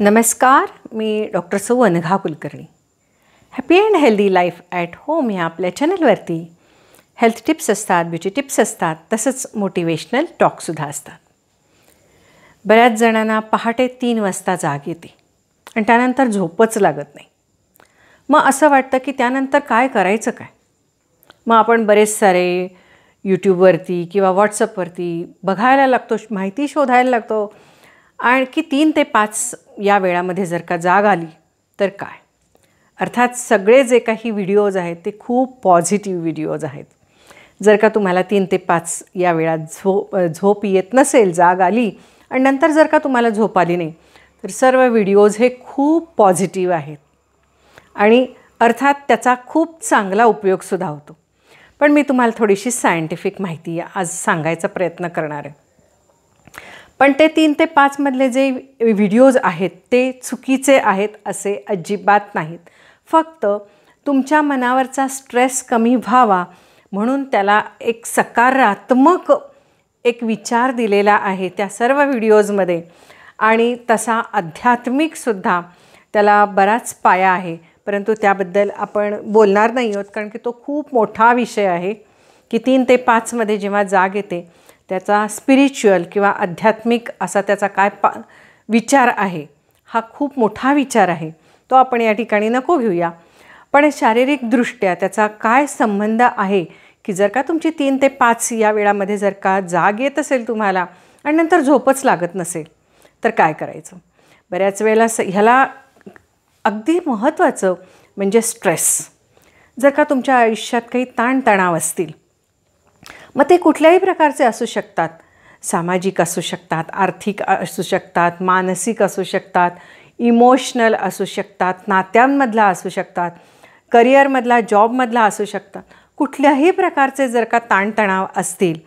नमस्कार मी doctor Suvangha Kulkarni happy and healthy life at home ह्या आपल्या चॅनलवरती हेल्थ टिप्स असतात ब्युटी टिप्स असतात तसंच मोटिवेशनल टॉकसुद्धा असतात बऱ्याच जणांना पहाटे तीन वाजता जाग येते आणि त्यानंतर झोपच लागत नाही मग असं वाटतं की त्यानंतर काय करायचं काय मग आपण बरेच सारे यूट्यूबवरती किंवा व्हॉट्सअपवरती बघायला लागतो माहिती शोधायला लागतो आणखी तीन ते पाच या वेळामध्ये जर का जाग आली तर काय अर्थात सगळे जे काही व्हिडिओज आहेत ते खूप पॉझिटिव्ह व्हिडिओज आहेत जर का तुम्हाला तीन ते पाच या वेळात झोप झोप येत नसेल जाग आली आणि नंतर जर का तुम्हाला झोप आली नाही तर सर्व व्हिडिओज हे खूप पॉझिटिव्ह आहेत आणि अर्थात त्याचा खूप चांगला उपयोगसुद्धा होतो पण मी तुम्हाला थोडीशी सायंटिफिक माहिती आज सांगायचा प्रयत्न करणार आहे पण ते तीन ते पाचमधले जे व्हिडिओज आहेत ते चुकीचे आहेत असे अजिबात नाहीत फक्त तुमच्या मनावरचा स्ट्रेस कमी व्हावा म्हणून त्याला एक सकारात्मक एक विचार दिलेला आहे त्या सर्व व्हिडिओजमध्ये आणि तसा आध्यात्मिकसुद्धा त्याला बराच पाया आहे परंतु त्याबद्दल आपण बोलणार नाही आहोत कारण की तो खूप मोठा विषय आहे की तीन ते पाचमध्ये जेव्हा जाग येते त्याचा स्पिरिच्युअल किंवा आध्यात्मिक असा त्याचा काय पा विचार आहे हा खूप मोठा विचार आहे तो आपण या ठिकाणी नको घेऊया पण शारीरिकदृष्ट्या त्याचा काय संबंध आहे की जर का तुमची तीन ते पाच या वेळामध्ये जर का जाग येत असेल तुम्हाला आणि नंतर झोपच लागत नसेल तर काय करायचं बऱ्याच वेळेला स ह्याला अगदी महत्त्वाचं म्हणजे स्ट्रेस जर का तुमच्या आयुष्यात काही ताणतणाव असतील मग ते कुठल्याही प्रकारचे असू शकतात सामाजिक असू शकतात आर्थिक असू शकतात मानसिक असू शकतात इमोशनल असू शकतात नात्यांमधला असू शकतात करिअरमधला जॉबमधला असू शकतात कुठल्याही प्रकारचे जर का ताणतणाव असतील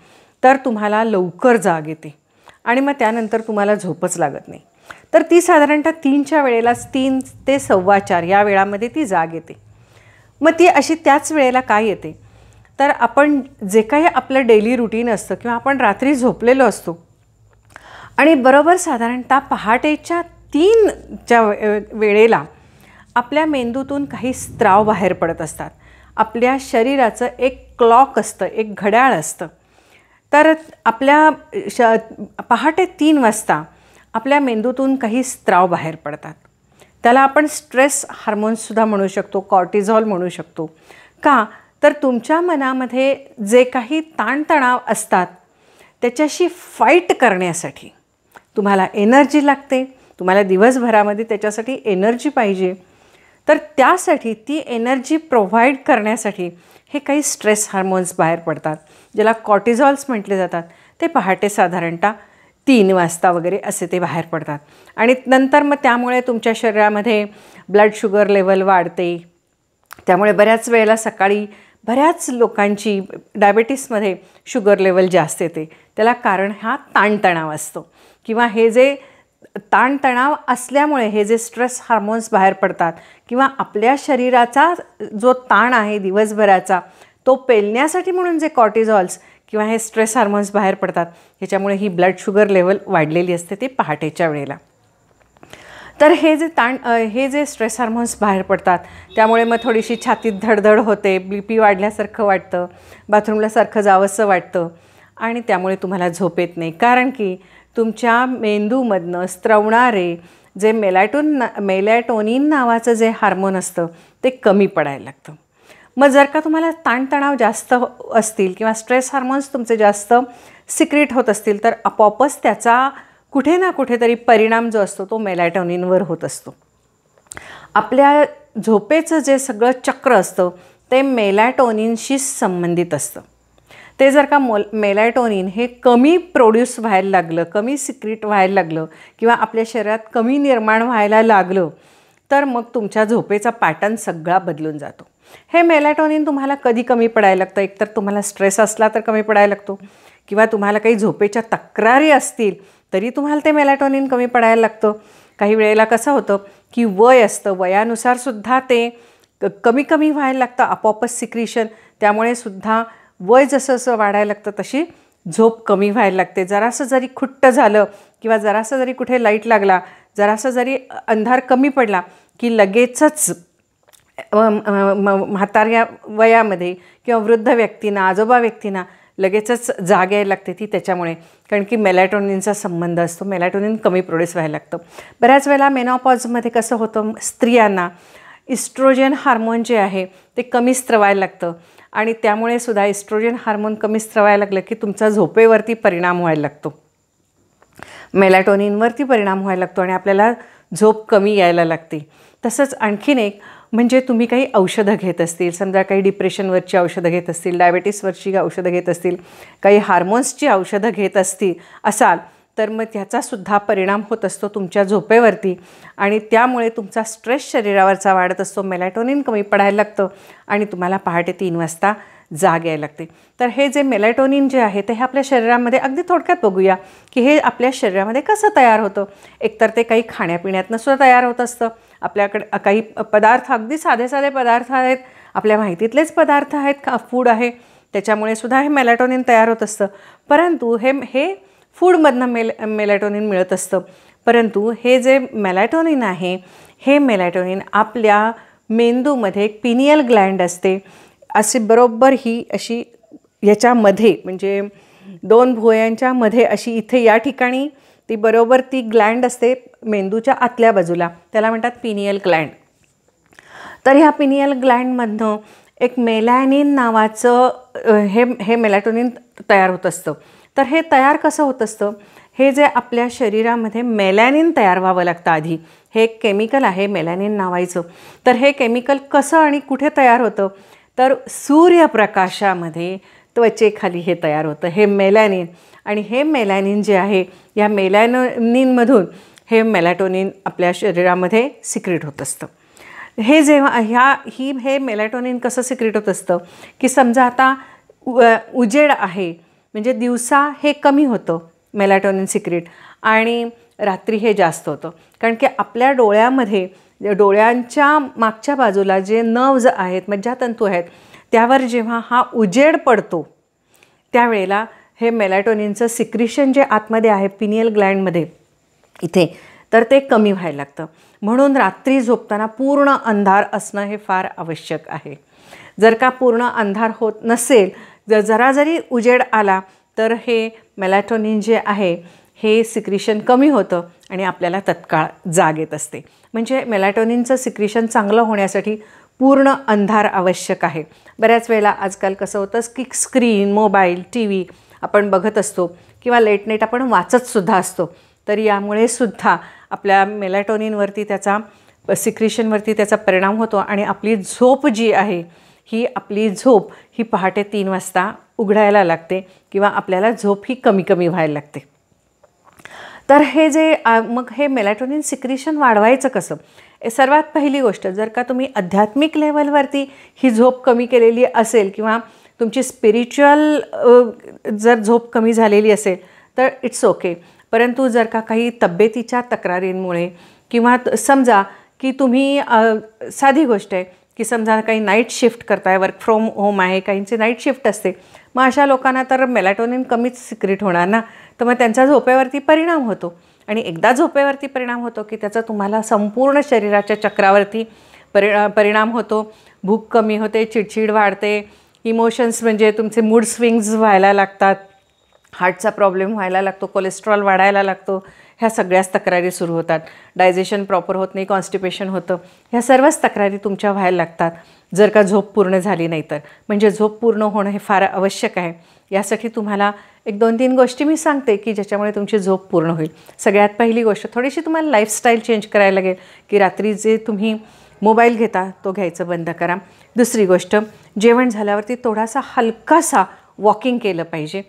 तर तुम्हाला लवकर जाग येते आणि मग त्यानंतर तुम्हाला झोपच लागत नाही तर ती साधारणतः तीनच्या वेळेलाच तीन ते सव्वा चार या वेळामध्ये ती जाग येते मग ती अशी त्याच वेळेला काय येते तर आपण जे काही आपलं डेली रुटीन असतं किंवा आपण रात्री झोपलेलो असतो आणि बरोबर साधारणतः पहाटेच्या तीनच्या वेळेला आपल्या मेंदूतून काही स्त्राव बाहेर पडत असतात आपल्या शरीराचं एक क्लॉक असतं एक घड्याळ असतं तर आपल्या श पहाटे तीन वाजता आपल्या मेंदूतून काही स्त्राव बाहेर पडतात त्याला आपण स्ट्रेस हार्मोन्ससुद्धा म्हणू शकतो कॉर्टिझॉल म्हणू शकतो का तर तुमच्या मनामध्ये जे काही ताणतणाव असतात त्याच्याशी फाईट करण्यासाठी तुम्हाला एनर्जी लागते तुम्हाला दिवसभरामध्ये त्याच्यासाठी एनर्जी पाहिजे तर त्यासाठी ती एनर्जी प्रोव्हाइड करण्यासाठी हे काही स्ट्रेस हार्मोन्स बाहेर पडतात ज्याला कॉर्टिझॉल्स म्हटले जातात ते पहाटे साधारणतः तीन वाजता वगैरे असे ते बाहेर पडतात आणि नंतर मग त्यामुळे तुमच्या शरीरामध्ये ब्लड शुगर लेवल वाढते त्यामुळे बऱ्याच वेळेला सकाळी बऱ्याच लोकांची डायबेटीसमध्ये शुगर लेवल जास्त येते त्याला कारण हा ताणतणाव असतो किंवा हे जे ताणतणाव असल्यामुळे हे जे स्ट्रेस हार्मोन्स बाहेर पडतात किंवा आपल्या शरीराचा जो ताण आहे दिवसभराचा तो पेलण्यासाठी म्हणून जे कॉर्टिझॉल्स किंवा हे स्ट्रेस हार्मोन्स बाहेर पडतात ह्याच्यामुळे ही ब्लड शुगर लेवल वाढलेली असते ते पहाटेच्या वेळेला तर हे जे ताण हे जे स्ट्रेस हार्मोन्स बाहेर पडतात त्यामुळे मग थोडीशी छातीत धडधड होते बी पी वाढल्यासारखं वाटतं बाथरूमला सारखं जावंसं वाटतं आणि त्यामुळे तुम्हाला झोप येत नाही कारण की तुमच्या मेंदूमधनं स्त्रवणारे जे मेलॅटोन ना मेलॅटोनिन नावाचं जे हार्मोन असतं ते कमी पडायला लागतं मग जर का तुम्हाला ताणतणाव जास्त हो, असतील किंवा स्ट्रेस हार्मोन्स तुमचे जास्त सिक्रेट होत असतील तर आपोआपच त्याचा कुठे ना कुठेतरी परिणाम जो असतो तो मेलॅटॉनिनवर होत असतो आपल्या झोपेचं जे सगळं चक्र असतं ते मेलॅटोनिनशी संबंधित असतं ते जर का मोल मेलॅटोनिन हे कमी प्रोड्यूस व्हायला लागलं कमी सिक्रेट व्हायला लागलं किंवा आपल्या शरीरात कमी निर्माण व्हायला लागलं तर मग तुमच्या झोपेचा पॅटर्न सगळा बदलून जातो हे मेलॅटॉनिन तुम्हाला कधी कमी पडायला लागतं एकतर तुम्हाला स्ट्रेस असला तर कमी पडायला लागतो किंवा तुम्हाला काही झोपेच्या तक्रारी असतील तरी तुम्हाला ते मेलॅटॉनिन कमी पडायला लागतं काही वेळेला कसं होतं की वय असतं वयानुसारसुद्धा ते कमी कमी व्हायला लागतं आपोआपच सिक्रिशन त्यामुळे सुद्धा वय जसं जसं वाढायला लागतं तशी झोप कमी व्हायला लागते जरासं जरी खुट्ट झालं किंवा जरासं जरी कुठे लाईट लागला जरासं जरी अंधार कमी पडला की लगेचच म्हाताऱ्या वयामध्ये किंवा वृद्ध व्यक्तींना आजोबा व्यक्तींना लगेचच जाग यायला लागते ती त्याच्यामुळे कारण की मेलॅटोनिनचा संबंध असतो मेलॅटोनिन कमी प्रोड्यूस व्हायला लागतं बऱ्याच वेळेला मेनॉपॉजमध्ये कसं होतं स्त्रियांना इस्ट्रोजन हार्मोन जे आहे ते कमी स्त्रवायला लागतं आणि त्यामुळे सुद्धा इस्ट्रोजन हार्मोन कमी स्त्रवायला लागलं की तुमचा झोपेवरती परिणाम व्हायला लागतो मेलॅटोनिनवरती परिणाम व्हायला लागतो आणि आपल्याला झोप कमी यायला लागते तसंच आणखीन एक म्हणजे तुम्ही काही औषधं घेत असतील समजा काही डिप्रेशनवरची औषधं घेत असतील डायबेटीसवरची औषधं घेत असतील काही हार्मोन्सची औषधं घेत असतील असाल तर मग त्याचासुद्धा परिणाम होत असतो तुमच्या झोपेवरती आणि त्यामुळे तुमचा स्ट्रेस शरीरावरचा वाढत असतो मेलॅटोनिन कमी पडायला लागतं आणि तुम्हाला पहाटे तीन वाजता जाग यायला लागते तर हे जे मेलॅटोनिन जे आहे ते हे आपल्या शरीरामध्ये अगदी थोडक्यात बघूया की हे आपल्या शरीरामध्ये कसं तयार होतं एकतर ते काही खाण्यापिण्यातनं सुद्धा तयार होत असतं आपल्याकडे काही पदार्थ अगदी साधे साधे पदार्थ आहेत आपल्या माहितीतलेच पदार्थ आहेत का फूड आहे त्याच्यामुळे सुद्धा हे मेलॅटोनिन तयार होत असतं परंतु हे हे फूडमधनं मेल मेलॅटोनिन मिळत असतं परंतु हे जे मेलॅटोनिन आहे हे मेलॅटोनिन आपल्या मेंदूमध्ये एक पिनियल ग्लँड असते असे बरोबर ही अशी याच्यामध्ये म्हणजे दोन भुयांच्यामध्ये मध्ये अशी इथे या ठिकाणी ती बरोबर ती ग्लँड असते मेंदूच्या आतल्या बाजूला त्याला म्हणतात पिनियल ग्लँड तर ह्या पिनियल ग्लँडमधनं एक मेलॅनिन नावाचं हे हे मेलॅटोनिन तयार होत असतं तर हे तयार कसं होत असतं हे जे आपल्या शरीरामध्ये मेलॅनिन तयार व्हावं लागतं आधी हे एक केमिकल आहे मेलॅनिन नावायचं तर हे केमिकल कसं आणि कुठे तयार होतं तर सूर्यप्रकाशामध्ये त्वचेखाली हे तयार होतं हे मेलॅनिन आणि हे मेलॅनिन जे आहे या मेलॅनिनमधून हे मेलॅटोनिन आपल्या शरीरामध्ये सिक्रेट होत असतं हे जेव्हा ह्या ही हे मेलॅटोनिन कसं सिक्रेट होत असतं की समजा आता उजेड आहे म्हणजे दिवसा हे कमी होतं मेलॅटोनिन सिक्रेट आणि रात्री हे जास्त होतं कारण की आपल्या डोळ्यामध्ये डोळ्यांच्या मागच्या बाजूला जे नव्ज आहेत मज्जातंतू आहेत त्यावर जेव्हा हा उजेड पडतो त्यावेळेला हे मेलॅटोनिनचं सिक्रिशन जे आतमध्ये आहे पिनियल ग्लँडमध्ये इथे तर ते कमी व्हायला लागतं म्हणून रात्री झोपताना पूर्ण अंधार असणं हे फार आवश्यक आहे जर का पूर्ण अंधार होत नसेल जर जरा जरी उजेड आला तर हे मेलॅटोनिन जे आहे हे सिक्रिशन कमी होतं आणि आपल्याला तत्काळ जाग येत असते म्हणजे मेलॅटोनिनचं सिक्रिशन चांगलं होण्यासाठी पूर्ण अंधार आवश्यक आहे बऱ्याच वेळेला आजकाल कसं होतं की स्क्रीन मोबाईल टी व्ही आपण बघत असतो किंवा लेट नेट आपण वाचतसुद्धा असतो तर यामुळे सुद्धा आपल्या मेलॅटोनिनवरती त्याचा सिक्रिशनवरती त्याचा परिणाम होतो आणि आपली झोप जी आहे ही आपली झोप ही पहाटे तीन वाजता उघडायला लागते किंवा आपल्याला झोप ही कमी कमी व्हायला लागते तर हे जे मग हे मेलाटोनिन सिक्रिशन वाढवायचं कसं सर्वात पहिली गोष्ट जर का तुम्ही आध्यात्मिक लेवलवरती ही झोप कमी केलेली असेल किंवा तुमची स्पिरिच्युअल जर झोप कमी झालेली असेल तर इट्स ओके okay. परंतु जर का काही तब्येतीच्या तक्रारींमुळे किंवा समजा की तुम्ही साधी गोष्ट आहे की समजा काही नाईट शिफ्ट करताय वर्क फ्रॉम होम आहे काहींचे नाईट शिफ्ट असते मग अशा लोकांना तर मेलाटोनिन कमीच सिक्रेट होणार ना तर मग त्यांचा झोपेवरती परिणाम होतो आणि एकदा झोपेवरती परिणाम होतो की त्याचा तुम्हाला संपूर्ण शरीराच्या चक्रावरती परि परिणाम होतो भूक कमी होते चिडचिड वाढते इमोशन्स म्हणजे तुमचे मूड स्विंग्ज व्हायला लागतात हार्टचा प्रॉब्लेम व्हायला लागतो कोलेस्ट्रॉल वाढायला लागतो ह्या सगळ्याच तक्रारी सुरू होतात डायजेशन प्रॉपर होत नाही कॉन्स्टिपेशन होतं ह्या सर्वच तक्रारी तुमच्या व्हायला लागतात जर का झोप पूर्ण झाली नाही तर म्हणजे झोप पूर्ण होणं हे फार आवश्यक आहे यासाठी तुम्हाला एक दोन तीन गोष्टी मी सांगते की ज्याच्यामुळे तुमची झोप पूर्ण होईल सगळ्यात पहिली गोष्ट थोडीशी तुम्हाला लाईफस्टाईल चेंज करायला लागेल की रात्री जे तुम्ही मोबाईल घेता तो घ्यायचं बंद करा दुसरी गोष्ट जेवण झाल्यावरती थोडासा हलकासा वॉकिंग केलं पाहिजे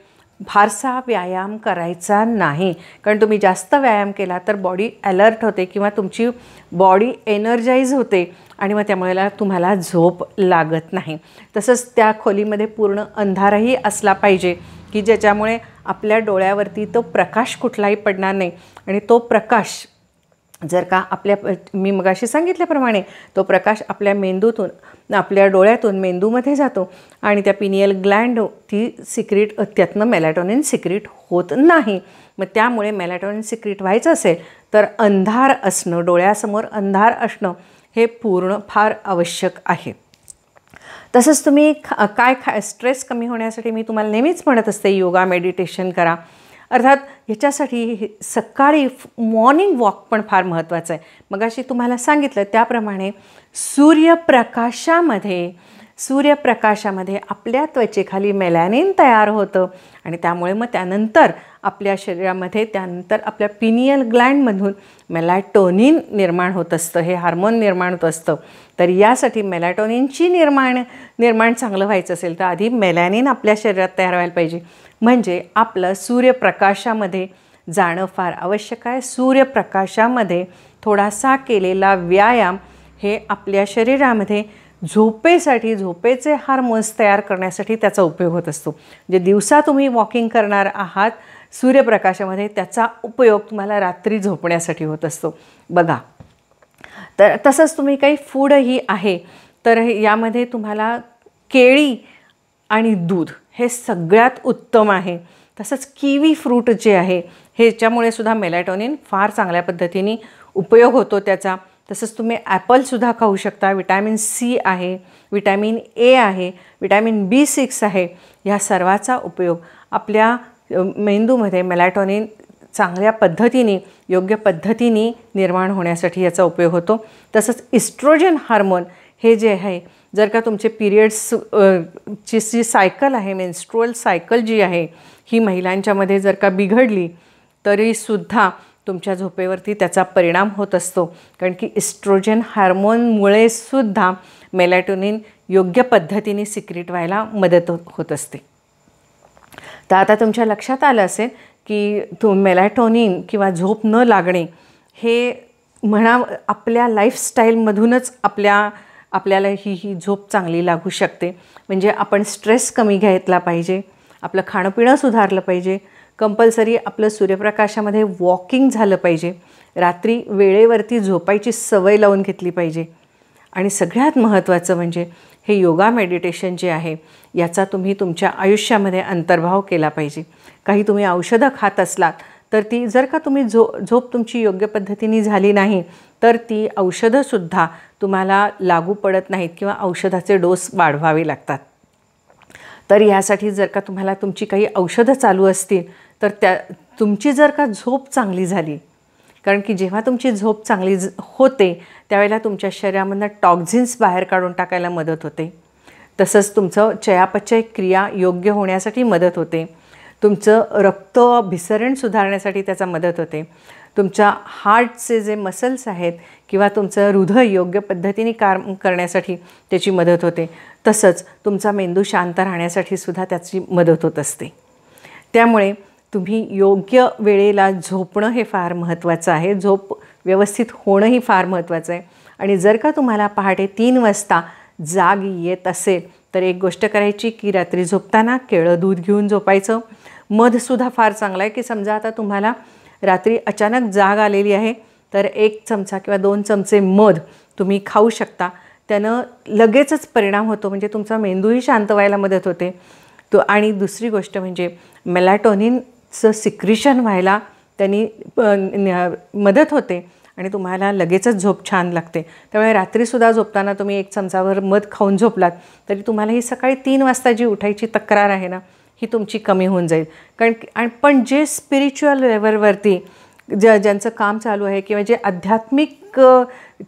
फारसा व्यायाम करायचा नाही कारण तुम्ही जास्त व्यायाम केला तर बॉडी अलर्ट होते किंवा तुमची बॉडी एनर्जाईज होते आणि मग त्यामुळे तुम्हाला झोप लागत नाही तसंच त्या खोलीमध्ये पूर्ण अंधारही असला पाहिजे की ज्याच्यामुळे आपल्या डोळ्यावरती तो प्रकाश कुठलाही पडणार नाही आणि तो प्रकाश जर का आपल्या मी मगाशी सांगितल्याप्रमाणे तो प्रकाश आपल्या मेंदूतून आपल्या डोळ्यातून मेंदूमध्ये जातो आणि त्या पिनियल ग्लँड ती सिक्रीट त्यातनं मेलॅटॉनिन सिक्रीट होत नाही मग त्यामुळे मेलॅटॉनिन सिक्रीट व्हायचं असेल तर अंधार असणं डोळ्यासमोर अंधार असणं हे पूर्ण फार आवश्यक आहे तसंच तुम्ही खा काय खा स्ट्रेस कमी होण्यासाठी मी तुम्हाला नेहमीच म्हणत असते योगा मेडिटेशन करा अर्थात ह्याच्यासाठी सकाळी मॉर्निंग वॉक पण फार महत्त्वाचं आहे मगाशी तुम्हाला सांगितलं त्याप्रमाणे सूर्यप्रकाशामध्ये सूर्यप्रकाशामध्ये आपल्या त्वचेखाली मेलॅनिन तयार होतं आणि त्यामुळे मग त्यानंतर आपल्या शरीरामध्ये त्यानंतर आपल्या पिनियल ग्लँडमधून मेलॅटोनिन निर्माण होत असतं हे हार्मोन निर्माण होत असतं तर यासाठी मेलॅटोनिनची निर्माण निर्माण चांगलं व्हायचं असेल तर आधी मेलॅनिन आपल्या शरीरात तयार व्हायला पाहिजे म्हणजे आपलं सूर्यप्रकाशामध्ये जाणं फार आवश्यक आहे सूर्यप्रकाशामध्ये थोडासा केलेला व्यायाम हे आपल्या शरीरामध्ये झोपेसाठी झोपेचे हार्मोन्स तयार करण्यासाठी त्याचा उपयोग होत असतो म्हणजे दिवसा तुम्ही वॉकिंग करणार आहात सूर्यप्रकाशामध्ये त्याचा उपयोग तुम्हाला रात्री झोपण्यासाठी होत असतो बघा तर तसंच तुम्ही काही फूडही आहे तर यामध्ये तुम्हाला केळी आणि दूध हे सगळ्यात उत्तम आहे तसंच किवी फ्रूट जे आहे ह्याच्यामुळे सुद्धा मेलॅटॉनिन फार चांगल्या पद्धतीने उपयोग होतो त्याचा तसंच तुम्ही ॲपलसुद्धा खाऊ शकता विटॅमिन सी आहे विटॅमिन ए आहे विटॅमिन बी सिक्स आहे ह्या सर्वाचा उपयोग आपल्या मेंदूमध्ये मेलॅटॉनिन चांगल्या पद्धतीने योग्य पद्धतीने निर्माण होण्यासाठी याचा उपयोग होतो तसंच इस्ट्रोजन हार्मोन हे जे आहे जर का तुमचे पिरियड्स ची जी सायकल आहे मेन्स्ट्रुअल सायकल जी आहे ही महिलांच्यामध्ये जर का बिघडली तरीसुद्धा तुमच्या झोपेवरती त्याचा परिणाम होत असतो कारण की इस्ट्रोजन हार्मोनमुळे सुद्धा मेलॅटोनिन योग्य पद्धतीने सिक्रेट व्हायला मदत हो, होत असते तर आता तुमच्या लक्षात आलं असेल की तु मेलॅटोनिन किंवा झोप न लागणे हे म्हणा आपल्या लाईफस्टाईलमधूनच आपल्या आपल्याला ही ही झोप चांगली लागू शकते म्हणजे आपण स्ट्रेस कमी घेतला पाहिजे आपलं खाणंपिणं सुधारलं पाहिजे कंपल्सरी आपलं सूर्यप्रकाशामध्ये वॉकिंग झालं पाहिजे रात्री वेळेवरती झोपायची सवय लावून घेतली पाहिजे आणि सगळ्यात महत्त्वाचं म्हणजे हे योगा मेडिटेशन जे आहे याचा तुम्ही तुमच्या आयुष्यामध्ये अंतर्भाव केला पाहिजे काही तुम्ही औषधं खात असलात तर ती जर का तुम्ही झो झोप तुमची योग्य पद्धतीने झाली नाही तर ती औषधंसुद्धा तुम्हाला लागू पडत नाहीत किंवा औषधाचे डोस वाढवावे लागतात तर यासाठी जर का तुम्हाला तुमची काही औषधं चालू असतील तर त्या तुमची जर का झोप चांगली झाली कारण की जेव्हा तुमची झोप चांगली होते त्यावेळेला तुमच्या शरीरामधनं टॉक्झिन्स बाहेर काढून टाकायला मदत होते तसंच तुमचं चयापचय क्रिया योग्य होण्यासाठी मदत होते तुमचं रक्त भिसरण सुधारण्यासाठी त्याचा मदत होते तुमच्या हार्टचे जे मसल्स आहेत किंवा तुमचं हृदय योग्य पद्धतीने काम करण्यासाठी त्याची मदत होते तसंच तुमचा मेंदू शांत राहण्यासाठी सुद्धा त्याची मदत होत असते त्यामुळे तुम्ही योग्य वेळेला झोपणं हे फार महत्त्वाचं आहे झोप व्यवस्थित होणंही फार महत्त्वाचं आहे आणि जर का तुम्हाला पहाटे तीन वाजता जाग येत असेल तर एक गोष्ट करायची की रात्री झोपताना केळं दूध घेऊन झोपायचं मधसुद्धा फार चांगला आहे की समजा आता तुम्हाला रात्री अचानक जाग आलेली आहे तर एक चमचा किंवा दोन चमचे मध तुम्ही खाऊ शकता त्यानं लगेचच परिणाम होतो म्हणजे तुमचा मेंदूही शांत व्हायला मदत होते तो आणि दुसरी गोष्ट म्हणजे मेलॅटॉनिनचं सिक्रिशन व्हायला त्यांनी मदत होते आणि तुम्हाला लगेचच झोप छान लागते त्यामुळे रात्रीसुद्धा झोपताना तुम्ही एक चमचाभर मध खाऊन झोपलात तरी तुम्हाला ही सकाळी तीन वाजता जी उठायची तक्रार आहे ना ही तुमची कमी होऊन जाईल कारण आणि पण जे स्पिरिच्युअल लेवलवरती ज ज्यांचं काम चालू आहे किंवा जे आध्यात्मिक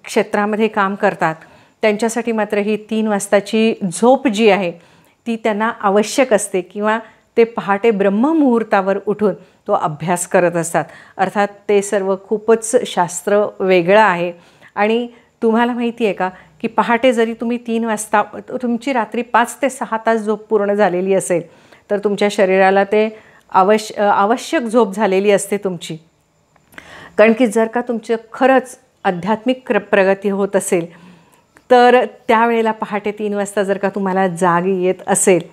क्षेत्रामध्ये काम करतात त्यांच्यासाठी मात्र ही तीन वाजताची झोप जी आहे ती त्यांना आवश्यक असते किंवा ते पहाटे ब्रह्ममुहूर्तावर उठून तो अभ्यास करत असतात अर्थात ते सर्व खूपच शास्त्र वेगळं आहे आणि तुम्हाला माहिती आहे का की पहाटे जरी तुम्ही तीन वाजता तुमची रात्री पाच ते सहा तास झोप पूर्ण झालेली असेल तर तुमच्या शरीराला ते आवश्य आवश्यक झोप झालेली असते तुमची कारण की जर का तुमचं खरंच आध्यात्मिक क्र प्रगती होत असेल तर त्यावेळेला पहाटे तीन वाजता जर का तुम्हाला जाग येत असेल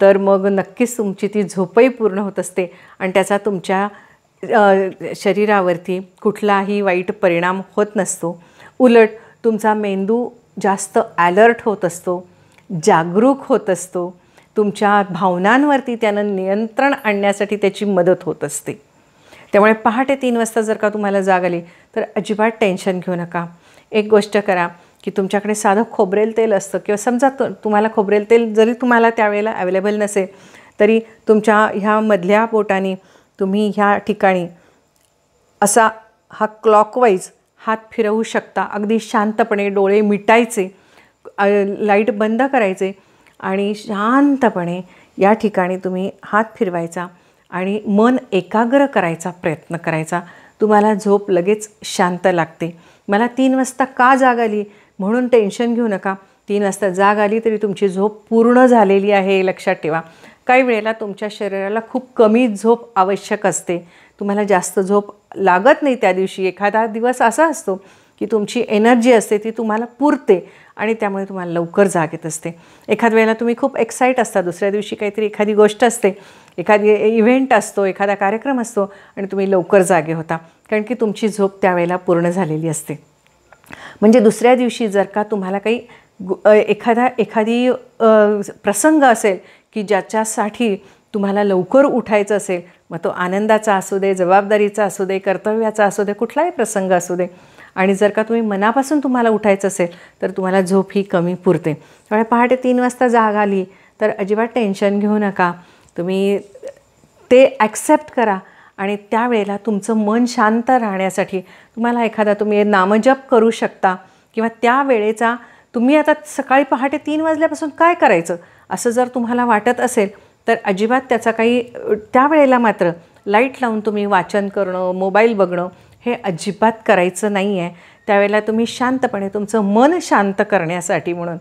तर मग नक्कीच तुमची ती झोपही पूर्ण होत असते आणि त्याचा तुमच्या शरीरावरती कुठलाही वाईट परिणाम होत नसतो उलट तुमचा मेंदू जास्त ॲलर्ट होत असतो जागरूक होत असतो तुमच्या भावनांवरती त्यानं नियंत्रण आणण्यासाठी त्याची मदत होत असते त्यामुळे पहाटे तीन वाजता जर का तुम्हाला जाग आली तर अजिबात टेन्शन घेऊ नका एक गोष्ट करा की तुमच्याकडे साधं खोबरेल तेल असतं किंवा समजा तु तुम्हाला खोबरेल तेल जरी तुम्हाला त्यावेळेला अवेलेबल नसेल तरी तुमच्या ह्या मधल्या बोटाने तुम्ही ह्या ठिकाणी असा हा क्लॉकवाईज हात फिरवू शकता अगदी शांतपणे डोळे मिटायचे लाईट बंद करायचे आणि शांतपणे या ठिकाणी तुम्ही हात फिरवायचा आणि मन एकाग्र करायचा प्रयत्न करायचा तुम्हाला झोप लगेच शांत लागते मला तीन वाजता का जाग आली म्हणून टेन्शन घेऊ नका तीन वाजता जाग आली तरी तुमची झोप पूर्ण झालेली आहे लक्षात ठेवा काही वेळेला तुमच्या शरीराला खूप कमी झोप आवश्यक असते तुम्हाला जास्त झोप लागत नाही त्या दिवशी एखादा दिवस असा असतो की तुमची एनर्जी असते ती तुम्हाला पुरते आणि त्यामुळे तुम्हाला लवकर जाग येत असते एखाद वेळेला तुम्ही खूप एक्साईट असता दुसऱ्या दिवशी काहीतरी एखादी गोष्ट असते एखादी इव्हेंट असतो एखादा कार्यक्रम असतो आणि तुम्ही लवकर जागे होता कारण की तुमची झोप त्यावेळेला पूर्ण झालेली असते म्हणजे दुसऱ्या दिवशी जर का तुम्हाला काही एखादा एखादी प्रसंग असेल की ज्याच्यासाठी तुम्हाला लवकर उठायचं असेल मग तो आनंदाचा असू दे जबाबदारीचा असू दे कर्तव्याचा असू दे कुठलाही प्रसंग असू दे आणि जर का तुम्ही मनापासून तुम्हाला उठायचं असेल तर तुम्हाला झोप ही कमी पुरते त्यामुळे पहाटे तीन वाजता जाग आली तर अजिबात टेन्शन घेऊ नका तुम्ही ते ॲक्सेप्ट करा आणि त्यावेळेला तुमचं मन शांत राहण्यासाठी तुम्हाला एखादा तुम्ही नामजप करू शकता किंवा त्यावेळेचा तुम्ही आता सकाळी पहाटे तीन वाजल्यापासून काय करायचं असं जर तुम्हाला वाटत असेल तर अजिबात त्याचा काही त्यावेळेला मात्र लाईट लावून तुम्ही वाचन करणं मोबाईल बघणं हे अजिबात करायचं नाही आहे त्यावेळेला तुम्ही शांतपणे तुमचं मन शांत करण्यासाठी म्हणून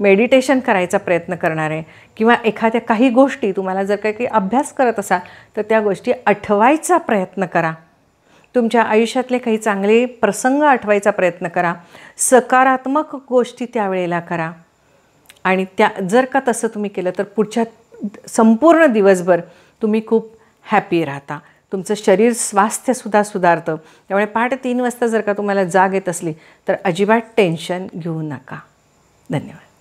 मेडिटेशन करायचा प्रयत्न करणार आहे किंवा एखाद्या काही गोष्टी तुम्हाला जर काही काही अभ्यास करत असाल तर त्या गोष्टी आठवायचा प्रयत्न करा तुमच्या आयुष्यातले काही चांगले प्रसंग आठवायचा प्रयत्न करा सकारात्मक गोष्टी त्यावेळेला करा आणि त्या जर का तसं तुम्ही केलं तर पुढच्या संपूर्ण दिवसभर तुम्ही खूप हॅपी राहता तुमचं शरीर स्वास्थ्यसुद्धा सुधारतं त्यामुळे पहाटे तीन वाजता जर का तुम्हाला जाग येत असली तर अजिबात टेन्शन घेऊ नका धन्यवाद